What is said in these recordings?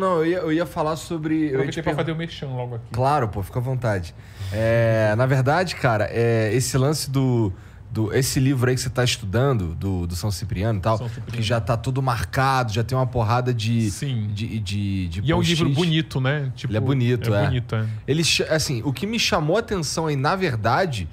Não, eu ia, eu ia falar sobre. Eu, ia te fazer o mexão logo aqui. Claro, pô, fica à vontade. É, na verdade, cara, é, esse lance do, do. Esse livro aí que você está estudando, do, do São Cipriano e tal, Cipriano. que já está tudo marcado, já tem uma porrada de. Sim. De, de, de e é um livro bonito, né? Tipo, ele é tipo, bonito, é. é. Bonito, é. Ele, assim, o que me chamou a atenção aí, na verdade,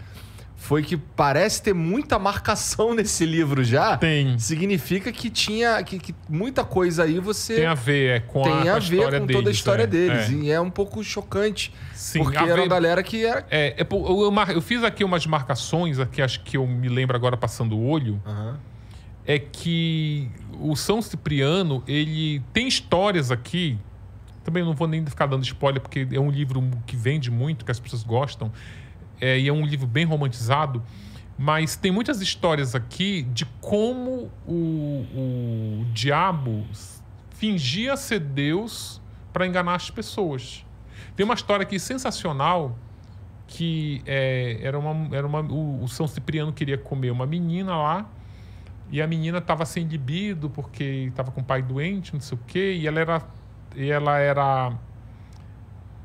foi que parece ter muita marcação nesse livro já. Tem. Significa que tinha que, que muita coisa aí você tem a ver é, com tem a, tem a ver com deles, toda a história é, deles é. e é um pouco chocante Sim, porque era ver... uma galera que era é, é eu, eu, eu, fiz aqui umas marcações aqui acho que eu me lembro agora passando o olho é que o São Cipriano ele tem histórias aqui também não vou nem ficar dando spoiler porque é um livro que vende muito que as pessoas gostam é, e é um livro bem romantizado, mas tem muitas histórias aqui de como o, o diabo fingia ser Deus para enganar as pessoas. Tem uma história aqui sensacional que é, era uma, era uma o, o, São Cipriano queria comer uma menina lá e a menina estava sem libido porque estava com o pai doente, não sei o quê, e ela era, e ela era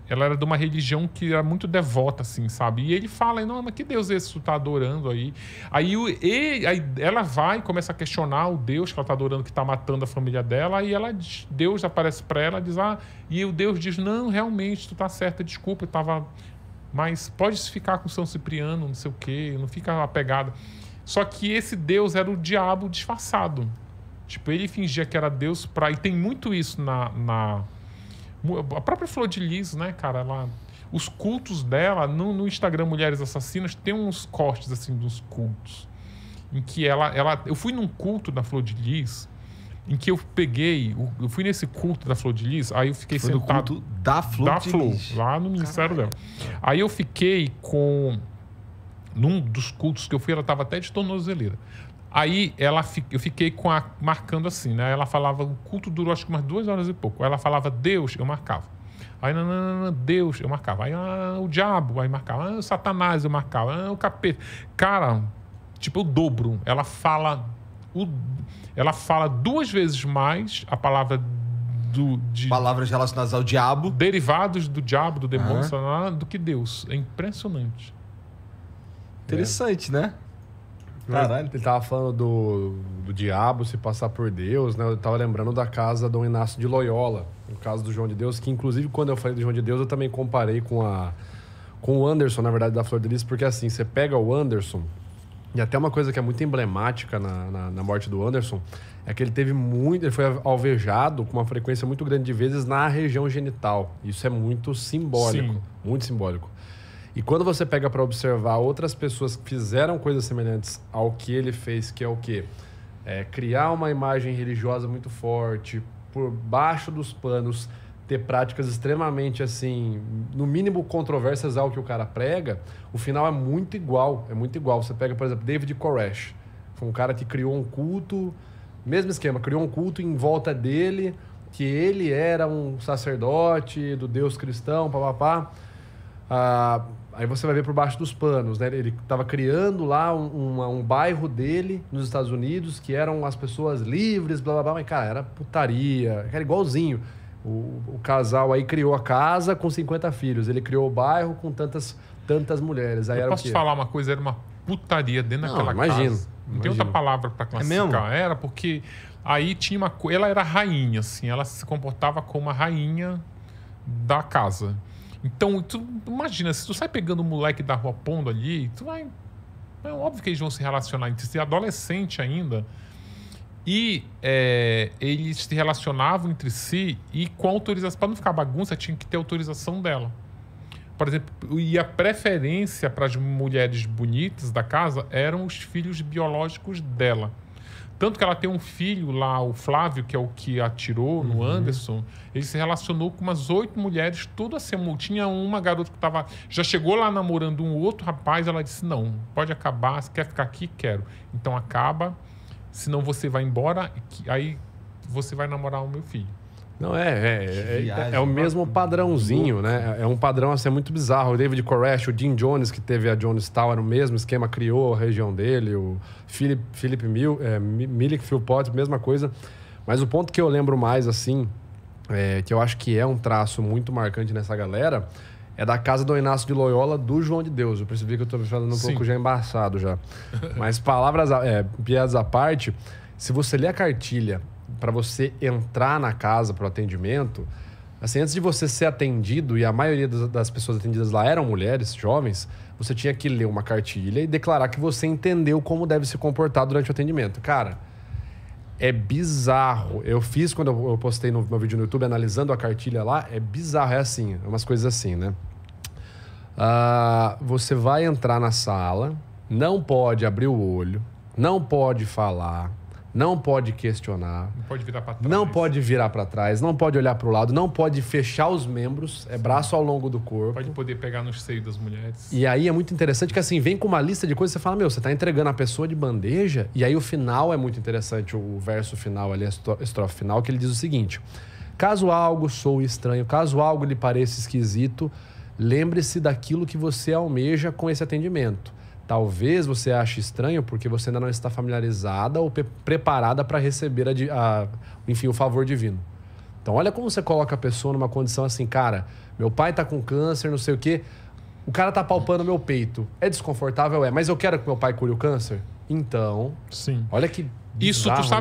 ela era de uma religião que era muito devota, assim, sabe? E ele fala, não, mas que Deus é esse que tu tá adorando aí? Aí, o, ele, aí ela vai, começa a questionar o Deus que ela tá adorando, que tá matando a família dela, e ela, Deus aparece para ela, diz, ah, e o Deus diz, não, realmente, tu tá certa, desculpa, eu tava... Mas pode ficar com São Cipriano, não sei o quê, não fica apegada. Só que esse Deus era o diabo disfarçado. Tipo, ele fingia que era Deus pra... E tem muito isso na... na a própria Flor de Lis, né, cara, ela, os cultos dela, no, no Instagram Mulheres Assassinas, tem uns cortes, assim, dos cultos. Em que ela, ela. Eu fui num culto da Flor de Lis em que eu peguei, eu fui nesse culto da Flor de Lis, aí eu fiquei Foi sentado. No culto da Flor da de Flor, Lis. lá no ministério Caralho. dela. Aí eu fiquei com. Num dos cultos que eu fui, ela estava até de tornozeleira. Aí ela, eu fiquei com a, marcando assim, né? Ela falava, o culto durou acho que umas duas horas e pouco. Ela falava Deus, eu marcava. Aí, não, não, não, Deus, eu marcava. Aí, ah, o diabo, aí marcava. Ah, o Satanás, eu marcava. Ah, o capeta. Cara, tipo, o dobro. Ela fala, o, ela fala duas vezes mais a palavra do, de, palavras relacionadas ao diabo. Derivados do diabo, do demônio, uhum. do que Deus. É impressionante. Interessante, é. né? Né? Caralho. Ele tava falando do, do diabo se passar por Deus, né? Eu tava lembrando da casa do Inácio de Loyola, o caso do João de Deus, que inclusive quando eu falei do João de Deus, eu também comparei com a com o Anderson, na verdade, da Flor de Lis, porque assim, você pega o Anderson, e até uma coisa que é muito emblemática na, na, na, morte do Anderson é que ele teve muito. Ele foi alvejado com uma frequência muito grande de vezes na região genital. Isso é muito simbólico. Sim. Muito simbólico. E quando você pega para observar outras pessoas que fizeram coisas semelhantes ao que ele fez, que é o quê? É criar uma imagem religiosa muito forte, por baixo dos panos, ter práticas extremamente, assim, no mínimo controversas ao que o cara prega, o final é muito igual. É muito igual. Você pega, por exemplo, David Koresh. Foi um cara que criou um culto, mesmo esquema, criou um culto em volta dele, que ele era um sacerdote do Deus cristão, papapá. Ah, aí você vai ver por baixo dos panos, né? Ele estava criando lá um, um, um, bairro dele nos Estados Unidos que eram as pessoas livres, blá blá blá, mas cara, era putaria, era igualzinho. O, o casal aí criou a casa com 50 filhos, ele criou o bairro com tantas tantas mulheres. Aí Eu posso falar uma coisa, era uma putaria dentro Não, daquela imagino, casa. Não imagino. tem outra palavra para é classificar. É era porque aí tinha uma ela era rainha assim, ela se comportava como a rainha da casa. Então, tu imagina, se tu sai pegando o moleque da rua pondo ali, tu vai. É óbvio que eles vão se relacionar entre si, adolescente ainda. E é, eles se relacionavam entre si e com autorização. Para não ficar bagunça, tinha que ter autorização dela. Por exemplo, e a preferência para as mulheres bonitas da casa eram os filhos biológicos dela. Tanto que ela tem um filho lá, o Flávio, que é o que atirou no uhum. Anderson. Ele se relacionou com umas oito mulheres toda semana. Tinha uma garota que tava, já chegou lá namorando um outro rapaz. Ela disse: Não, pode acabar. Se quer ficar aqui? Quero. Então acaba. Senão você vai embora. Aí você vai namorar o meu filho. Não, é é, é, é, viagem, é, o mesmo padrãozinho, né? É um padrão assim, muito bizarro. O David Koresh, o Jim Jones, que teve a Jones Tower, o mesmo esquema, criou a região dele. O Philip, Philip Mil, é, Milik Philpott, mesma coisa. Mas o ponto que eu lembro mais, assim, é, que eu acho que é um traço muito marcante nessa galera, é da casa do Inácio de Loyola do João de Deus. Eu percebi que eu estou falando um Sim. pouco já embaçado já. Mas palavras, é, piadas à parte, se você lê a cartilha para você entrar na casa para o atendimento, assim, antes de você ser atendido, e a maioria das pessoas atendidas lá eram mulheres, jovens, você tinha que ler uma cartilha e declarar que você entendeu como deve se comportar durante o atendimento. Cara, é bizarro. Eu fiz quando eu postei no meu vídeo no YouTube analisando a cartilha lá, é bizarro, é assim, é umas coisas assim, né? Uh, você vai entrar na sala, não pode abrir o olho, não pode falar, não pode questionar, não pode virar para trás, não pode, trás, não pode olhar para o lado, não pode fechar os membros, é braço ao longo do corpo. Pode poder pegar no seio das mulheres. E aí é muito interessante que assim, vem com uma lista de coisas e você fala: "Meu, você está entregando a pessoa de bandeja". E aí o final é muito interessante, o verso final ali, a estrofe final, que ele diz o seguinte: Caso algo sou estranho, caso algo lhe pareça esquisito, lembre-se daquilo que você almeja com esse atendimento. Talvez você ache estranho porque você ainda não está familiarizada ou preparada para receber, a, a, enfim, o favor divino. Então, olha como você coloca a pessoa numa condição assim, cara, meu pai está com câncer, não sei o quê. O cara tá palpando meu peito. É desconfortável? É, mas eu quero que meu pai cure o câncer? Então. Sim. Olha que. Bizarro, Isso tu sabe